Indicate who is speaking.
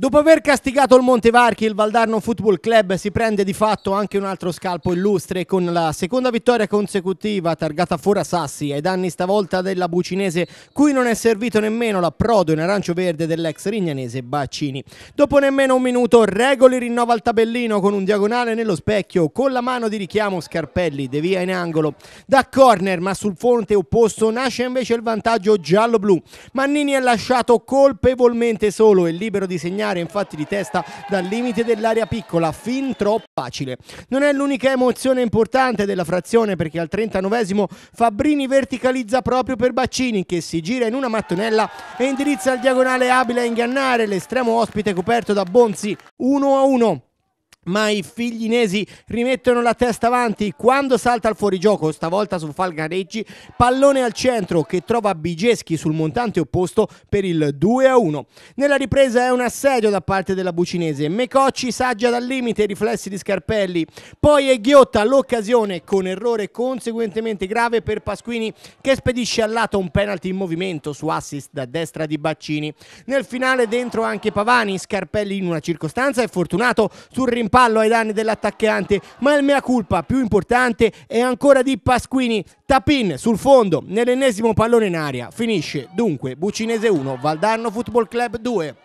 Speaker 1: Dopo aver castigato il Montevarchi, il Valdarno Football Club si prende di fatto anche un altro scalpo illustre con la seconda vittoria consecutiva targata fuori a Sassi ai danni stavolta della Bucinese, cui non è servito nemmeno l'approdo in arancio verde dell'ex rignanese Baccini. Dopo nemmeno un minuto Regoli rinnova il tabellino con un diagonale nello specchio, con la mano di richiamo Scarpelli devia in angolo. Da corner ma sul fronte opposto nasce invece il vantaggio giallo-blu. Mannini è lasciato colpevolmente solo e libero di segnare segnare infatti di testa dal limite dell'area piccola, fin troppo facile. Non è l'unica emozione importante della frazione perché al 39esimo Fabrini verticalizza proprio per Baccini che si gira in una mattonella e indirizza il diagonale abile a ingannare l'estremo ospite coperto da Bonzi 1 a 1 ma i figlinesi rimettono la testa avanti quando salta il fuorigioco, stavolta su Falgareggi, pallone al centro che trova Bigeschi sul montante opposto per il 2-1. Nella ripresa è un assedio da parte della Bucinese, Mecocci saggia dal limite i riflessi di Scarpelli, poi è Ghiotta l'occasione con errore conseguentemente grave per Pasquini che spedisce al lato un penalty in movimento su assist da destra di Baccini. Nel finale dentro anche Pavani, Scarpelli in una circostanza è fortunato sul rimparo fallo ai danni dell'attaccante, ma il mea culpa più importante è ancora di Pasquini. Tapin sul fondo, nell'ennesimo pallone in aria, finisce dunque Bucinese 1, Valdarno Football Club 2.